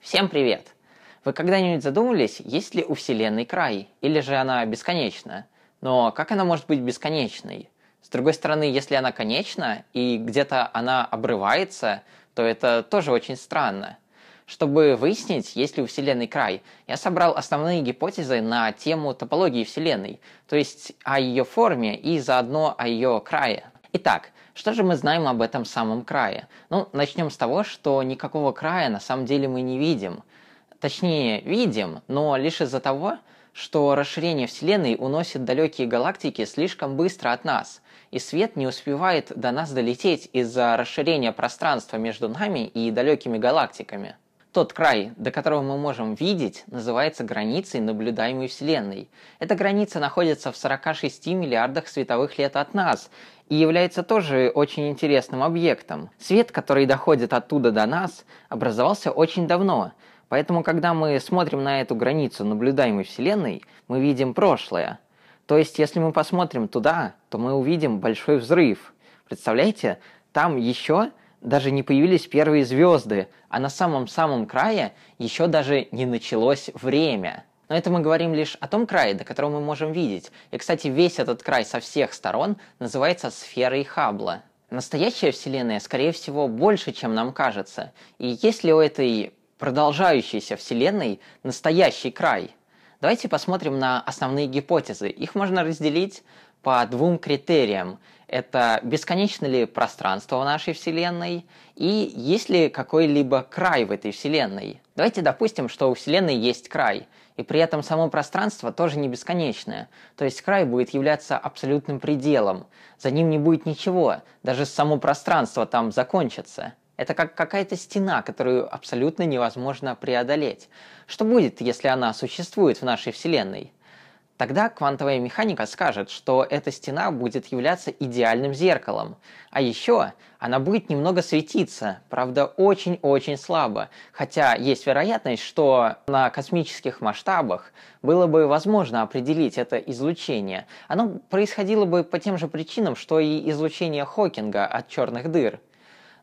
Всем привет! Вы когда-нибудь задумывались, есть ли у Вселенной край, или же она бесконечна? Но как она может быть бесконечной? С другой стороны, если она конечна, и где-то она обрывается, то это тоже очень странно. Чтобы выяснить, есть ли у Вселенной край, я собрал основные гипотезы на тему топологии Вселенной, то есть о ее форме и заодно о ее крае. Итак, что же мы знаем об этом самом крае? Ну, начнем с того, что никакого края на самом деле мы не видим. Точнее, видим, но лишь из-за того, что расширение Вселенной уносит далекие галактики слишком быстро от нас, и свет не успевает до нас долететь из-за расширения пространства между нами и далекими галактиками. Тот край, до которого мы можем видеть, называется границей наблюдаемой Вселенной. Эта граница находится в 46 миллиардах световых лет от нас и является тоже очень интересным объектом. Свет, который доходит оттуда до нас, образовался очень давно, поэтому когда мы смотрим на эту границу наблюдаемой Вселенной, мы видим прошлое. То есть, если мы посмотрим туда, то мы увидим большой взрыв. Представляете, там еще даже не появились первые звезды, а на самом-самом крае еще даже не началось время. Но это мы говорим лишь о том крае, до которого мы можем видеть. И, кстати, весь этот край со всех сторон называется сферой Хаббла. Настоящая Вселенная, скорее всего, больше, чем нам кажется. И есть ли у этой продолжающейся Вселенной настоящий край? Давайте посмотрим на основные гипотезы. Их можно разделить по двум критериям. Это бесконечно ли пространство в нашей Вселенной и есть ли какой-либо край в этой Вселенной. Давайте допустим, что у Вселенной есть край, и при этом само пространство тоже не бесконечное. То есть край будет являться абсолютным пределом. За ним не будет ничего, даже само пространство там закончится. Это как какая-то стена, которую абсолютно невозможно преодолеть. Что будет, если она существует в нашей Вселенной? Тогда квантовая механика скажет, что эта стена будет являться идеальным зеркалом. А еще она будет немного светиться, правда очень-очень слабо, хотя есть вероятность, что на космических масштабах было бы возможно определить это излучение. Оно происходило бы по тем же причинам, что и излучение Хокинга от черных дыр.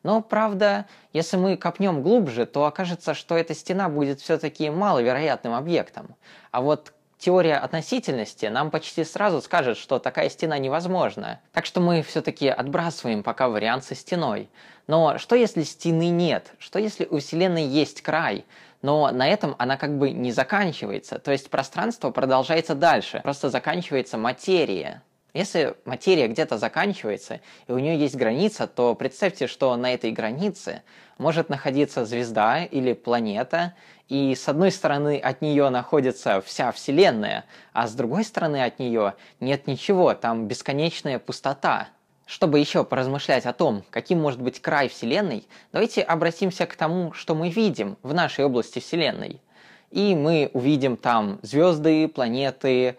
Но, правда, если мы копнем глубже, то окажется, что эта стена будет все-таки маловероятным объектом. А вот теория относительности нам почти сразу скажет, что такая стена невозможна. Так что мы все-таки отбрасываем пока вариант со стеной. Но что если стены нет? Что если у Вселенной есть край? но на этом она как бы не заканчивается. То есть пространство продолжается дальше, просто заканчивается материя. Если материя где-то заканчивается, и у нее есть граница, то представьте, что на этой границе может находиться звезда или планета, и с одной стороны от нее находится вся Вселенная, а с другой стороны от нее нет ничего, там бесконечная пустота. Чтобы еще поразмышлять о том, каким может быть край Вселенной, давайте обратимся к тому, что мы видим в нашей области Вселенной. И мы увидим там звезды, планеты,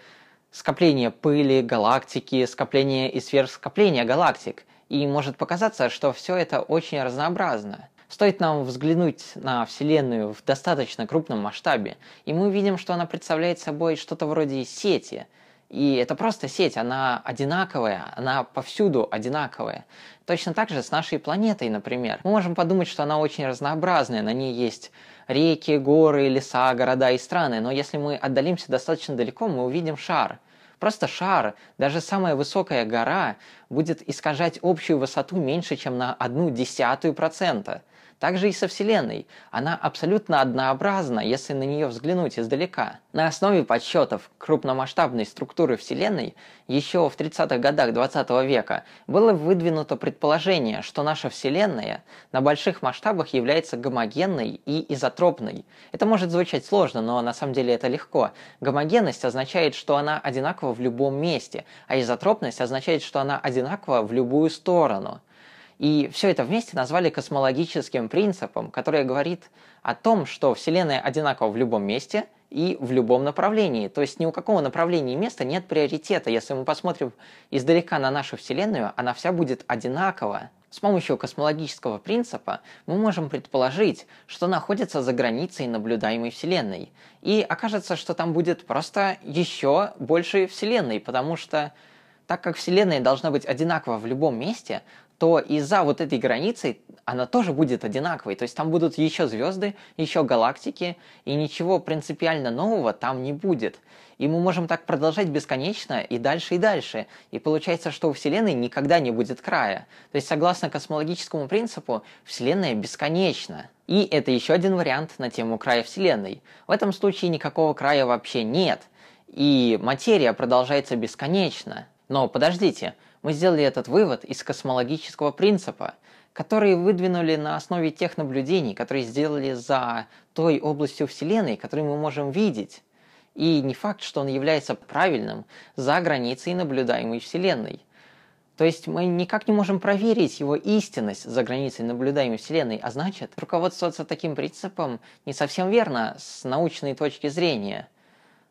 скопление пыли, галактики, скопление и сверхскопление галактик, и может показаться, что все это очень разнообразно. Стоит нам взглянуть на Вселенную в достаточно крупном масштабе, и мы видим, что она представляет собой что-то вроде сети – и это просто сеть, она одинаковая, она повсюду одинаковая. Точно так же с нашей планетой, например. Мы можем подумать, что она очень разнообразная, на ней есть реки, горы, леса, города и страны, но если мы отдалимся достаточно далеко, мы увидим шар. Просто шар, даже самая высокая гора будет искажать общую высоту меньше, чем на одну десятую процента. Также и со Вселенной. Она абсолютно однообразна, если на нее взглянуть издалека. На основе подсчетов крупномасштабной структуры Вселенной еще в 30-х годах 20 -го века было выдвинуто предположение, что наша Вселенная на больших масштабах является гомогенной и изотропной. Это может звучать сложно, но на самом деле это легко. Гомогенность означает, что она одинакова в любом месте, а изотропность означает, что она одинакова одинаково в любую сторону. И все это вместе назвали космологическим принципом, который говорит о том, что Вселенная одинакова в любом месте – и в любом направлении. То есть ни у какого направления и места нет приоритета. Если мы посмотрим издалека на нашу Вселенную, она вся будет одинакова. С помощью космологического принципа мы можем предположить, что находится за границей наблюдаемой Вселенной. И окажется, что там будет просто еще больше Вселенной, потому что так как Вселенная должна быть одинакова в любом месте, то и за вот этой границей она тоже будет одинаковой. То есть там будут еще звезды, еще галактики, и ничего принципиально нового там не будет. И мы можем так продолжать бесконечно и дальше и дальше. И получается, что у Вселенной никогда не будет края. То есть согласно космологическому принципу, Вселенная бесконечна. И это еще один вариант на тему края Вселенной. В этом случае никакого края вообще нет. И материя продолжается бесконечно. Но подождите, мы сделали этот вывод из космологического принципа, который выдвинули на основе тех наблюдений, которые сделали за той областью Вселенной, которую мы можем видеть. И не факт, что он является правильным за границей наблюдаемой Вселенной. То есть мы никак не можем проверить его истинность за границей наблюдаемой Вселенной, а значит, руководствоваться таким принципом не совсем верно с научной точки зрения.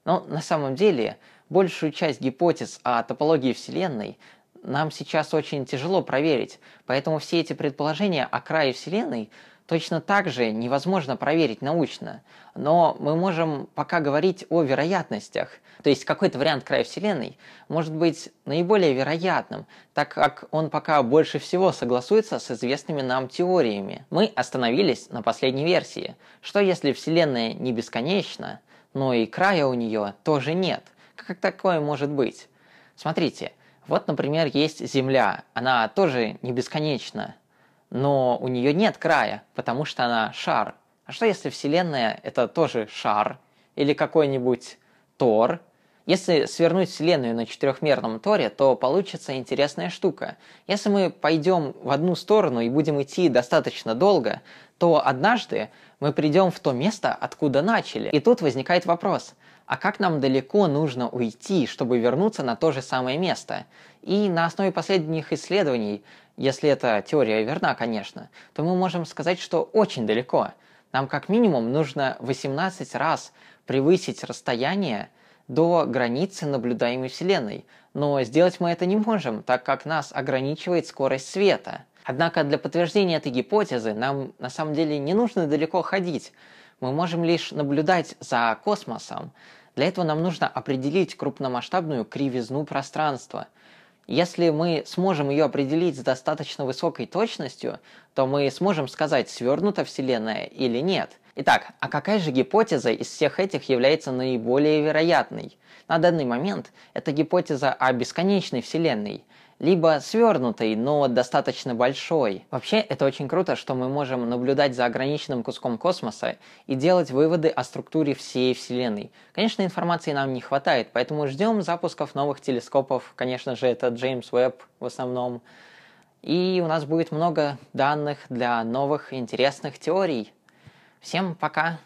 Но на самом деле Большую часть гипотез о топологии Вселенной нам сейчас очень тяжело проверить, поэтому все эти предположения о крае Вселенной точно так же невозможно проверить научно, но мы можем пока говорить о вероятностях. То есть какой-то вариант края Вселенной может быть наиболее вероятным, так как он пока больше всего согласуется с известными нам теориями. Мы остановились на последней версии. Что если Вселенная не бесконечна, но и края у нее тоже нет – как такое может быть? Смотрите, вот, например, есть Земля. Она тоже не бесконечна, но у нее нет края, потому что она шар. А что если Вселенная — это тоже шар или какой-нибудь тор? Если свернуть Вселенную на четырехмерном торе, то получится интересная штука. Если мы пойдем в одну сторону и будем идти достаточно долго, то однажды мы придем в то место, откуда начали. И тут возникает вопрос — а как нам далеко нужно уйти, чтобы вернуться на то же самое место. И на основе последних исследований, если эта теория верна, конечно, то мы можем сказать, что очень далеко. Нам как минимум нужно 18 раз превысить расстояние до границы наблюдаемой Вселенной, но сделать мы это не можем, так как нас ограничивает скорость света. Однако для подтверждения этой гипотезы нам на самом деле не нужно далеко ходить мы можем лишь наблюдать за космосом. Для этого нам нужно определить крупномасштабную кривизну пространства. Если мы сможем ее определить с достаточно высокой точностью, то мы сможем сказать, свернута Вселенная или нет. Итак, а какая же гипотеза из всех этих является наиболее вероятной? На данный момент это гипотеза о бесконечной Вселенной – либо свернутый, но достаточно большой. Вообще, это очень круто, что мы можем наблюдать за ограниченным куском космоса и делать выводы о структуре всей Вселенной. Конечно, информации нам не хватает, поэтому ждем запусков новых телескопов. Конечно же, это Джеймс Уэбб в основном. И у нас будет много данных для новых интересных теорий. Всем пока!